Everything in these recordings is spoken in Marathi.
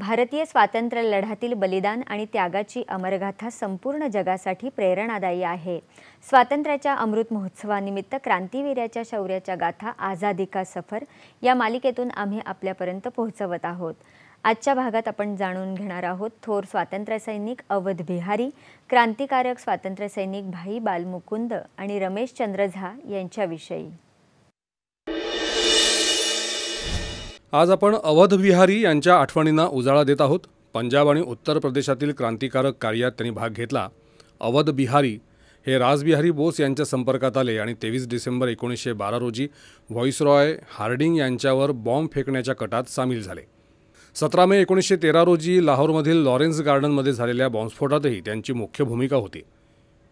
भारतीय स्वातंत्र्य लढ्यातील बलिदान आणि त्यागाची अमरगाथा संपूर्ण जगासाठी प्रेरणादायी आहे स्वातंत्र्याच्या अमृत महोत्सवानिमित्त क्रांतिवीर्याच्या शौर्याच्या गाथा आझादी का सफर या मालिकेतून आम्ही आपल्यापर्यंत पोहोचवत आहोत आजच्या भागात आपण जाणून घेणार आहोत थोर स्वातंत्र्यसैनिक अवध बिहारी क्रांतिकारक स्वातंत्र्यसैनिक भाई बालमुकुंद आणि रमेश चंद्र झा यांच्याविषयी आज आपण अवध बिहारी यांच्या आठवणींना उजाळा देत आहोत पंजाब आणि उत्तर प्रदेशातील क्रांतिकारक कार्यात त्यांनी भाग घेतला अवध बिहारी हे राजबिहारी बोस यांच्या संपर्कात आले आणि तेवीस डिसेंबर एकोणीसशे बारा रोजी व्हॉईसरॉय हार्डिंग यांच्यावर बॉम्ब फेकण्याच्या कटात सामील झाले सतरा मे एकोणीसशे तेरा रोजी लाहोरमधील लॉरेन्स गार्डनमध्ये झालेल्या बॉम्बस्फोटातही त्यांची मुख्य भूमिका होती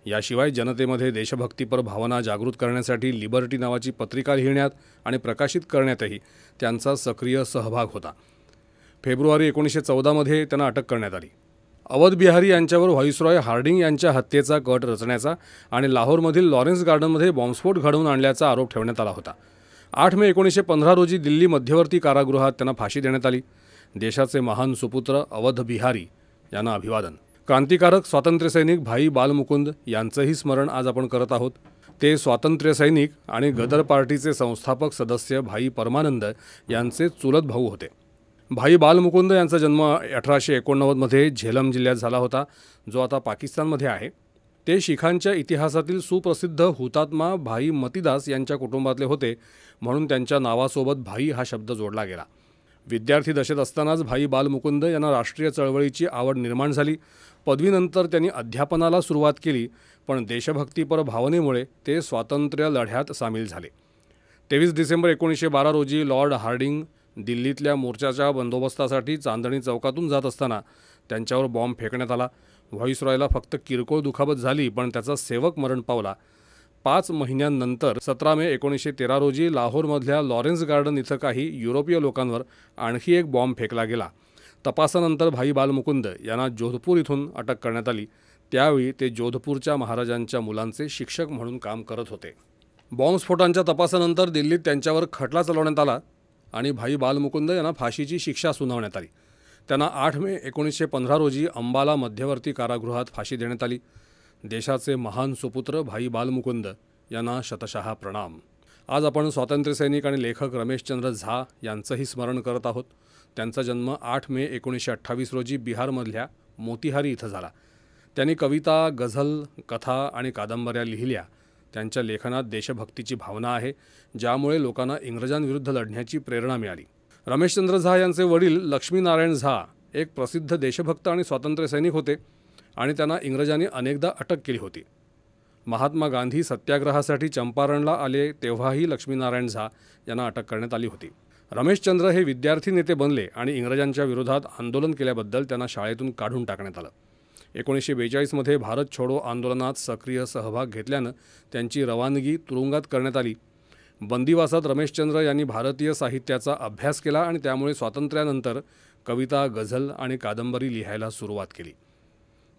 याशिवाय जनतेमध्ये देशभक्तीपर भावना जागृत करण्यासाठी लिबर्टी नावाची पत्रिका लिहिण्यात आणि प्रकाशित करण्यातही त्यांचा सक्रिय सहभाग होता फेब्रुवारी एकोणीसशे चौदामध्ये त्यांना अटक करण्यात आली अवध बिहारी यांच्यावर व्हाईसरॉय हार्डिंग यांच्या हत्येचा कट रचण्याचा आणि लाहोरमधील लॉरेन्स गार्डनमध्ये बॉम्बस्फोट घडवून आणल्याचा आरोप ठेवण्यात आला होता आठ मे एकोणीसशे पंधरा रोजी दिल्ली मध्यवर्ती कारागृहात त्यांना फाशी देण्यात आली देशाचे महान सुपुत्र अवध बिहारी यांना अभिवादन क्रांतिकारक स्वातंत्र्यसैनिक भाई बालमुकुंद यांचंही स्मरण आज आपण करत आहोत ते स्वातंत्र्यसैनिक आणि गदर पार्टीचे संस्थापक सदस्य भाई परमानंद यांचे चुलत भाऊ होते भाई बालमुकुंद यांचा जन्म अठराशे एकोणनव्वदमध्ये झेलम जिल्ह्यात झाला होता जो आता पाकिस्तानमध्ये आहे ते शिखांच्या इतिहासातील सुप्रसिद्ध हुतात्मा भाई मतिदास यांच्या कुटुंबातले होते म्हणून त्यांच्या नावासोबत भाई हा शब्द जोडला गेला विद्यार्थी दशेत असतानाच भाई बालमुकुंद यांना राष्ट्रीय चळवळीची आवड निर्माण झाली पदवीनंतर त्यांनी अध्यापनाला सुरुवात केली पण देशभक्तीपर भावनेमुळे ते स्वातंत्र्य लढ्यात सामील झाले तेवीस डिसेंबर एकोणीसशे बारा रोजी लॉर्ड हार्डिंग दिल्लीतल्या मोर्चाच्या बंदोबस्तासाठी चांदणी चौकातून जात असताना त्यांच्यावर बॉम्ब फेकण्यात आला रॉयला फक्त किरकोळ दुखापत झाली पण त्याचा सेवक मरण पावला पाच महिन्यांनंतर सतरा मे एकोणीसशे तेरा रोजी लाहोरमधल्या लॉरेन्स गार्डन इथं काही युरोपीय लोकांवर आणखी एक बॉम्ब फेकला गेला तपासानंतर भाई बालमुकुंद यांना जोधपूर इथून अटक करण्यात आली त्यावेळी ते जोधपूरच्या महाराजांच्या मुलांचे शिक्षक म्हणून काम करत होते बॉम्बस्फोटांच्या तपासानंतर दिल्लीत त्यांच्यावर खटला चालवण्यात आला आणि भाई बालमुकुंद यांना फाशीची शिक्षा सुनावण्यात आली त्यांना आठ मे एकोणीसशे पंधरा रोजी अंबाला मध्यवर्ती कारागृहात फाशी देण्यात आली देशाचे महान सुपुत्र भाई बालमुकुंद यांना शतशहा प्रणाम आज आपण स्वातंत्र्यसैनिक आणि लेखक रमेशचंद्र झा यांचंही स्मरण करत आहोत त्यांचा जन्म आठ मे एकोणीसशे अठ्ठावीस रोजी बिहारमधल्या मोतिहारी इथं झाला त्यांनी कविता गझल कथा आणि कादंबऱ्या लिहिल्या त्यांच्या लेखनात देशभक्तीची भावना आहे ज्यामुळे लोकांना इंग्रजांविरुद्ध लढण्याची प्रेरणा मिळाली रमेशचंद्र झा यांचे वडील लक्ष्मीनारायण झा एक प्रसिद्ध देशभक्त आणि स्वातंत्र्यसैनिक होते आणि त्यांना इंग्रजांनी अनेकदा अटक केली होती महात्मा गांधी सत्याग्रहासाठी चंपारणला आले तेव्हाही लक्ष्मीनारायण झा यांना अटक करण्यात आली होती रमेशचंद्र हे विद्यार्थी नेते बनले आणि इंग्रजांच्या विरोधात आंदोलन केल्याबद्दल त्यांना शाळेतून काढून टाकण्यात आलं एकोणीसशे बेचाळीसमध्ये भारत छोडो आंदोलनात सक्रिय सहभाग घेतल्यानं त्यांची रवानगी तुरुंगात करण्यात आली बंदिवासात रमेशचंद्र यांनी भारतीय साहित्याचा अभ्यास केला आणि त्यामुळे स्वातंत्र्यानंतर कविता गझल आणि कादंबरी लिहायला सुरुवात केली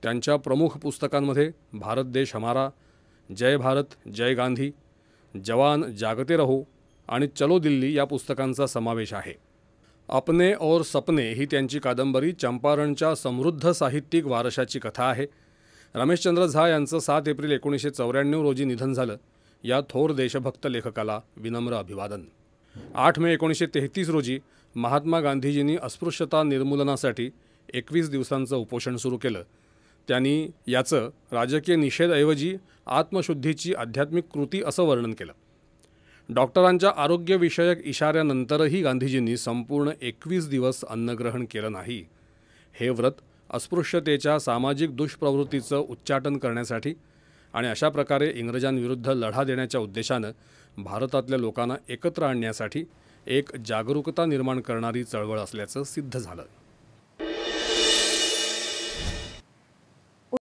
त्यांच्या प्रमुख पुस्तकांमध्ये भारत देश हमारा जय भारत जय गांधी जवान जागते रहो आणि चलो दिल्ली या पुस्तकांचा समावेश आहे अपने और सपने ही त्यांची कादंबरी चंपारणच्या समृद्ध साहित्यिक वारशाची कथा आहे रमेशचंद्र झा यांचं सात एप्रिल एकोणीसशे चौऱ्याण्णव रोजी निधन झालं या थोर देशभक्त लेखकाला विनम्र अभिवादन आठ मे एकोणीसशे तेहतीस रोजी महात्मा गांधीजींनी अस्पृश्यता निर्मूलनासाठी एकवीस दिवसांचं उपोषण सुरू केलं त्यांनी याचं राजकीय निषेधऐवजी आत्मशुद्धीची आध्यात्मिक कृती असं वर्णन केलं डॉक्टरांच्या आरोग्यविषयक इशाऱ्यानंतरही गांधीजींनी संपूर्ण एकवीस दिवस अन्नग्रहण केलं नाही हे व्रत अस्पृश्यतेच्या सामाजिक दुष्प्रवृत्तीचं उच्चाटन करण्यासाठी आणि अशा प्रकारे इंग्रजांविरुद्ध लढा देण्याच्या उद्देशानं भारतातल्या लोकांना एकत्र आणण्यासाठी एक जागरूकता निर्माण करणारी चळवळ असल्याचं सिद्ध झालं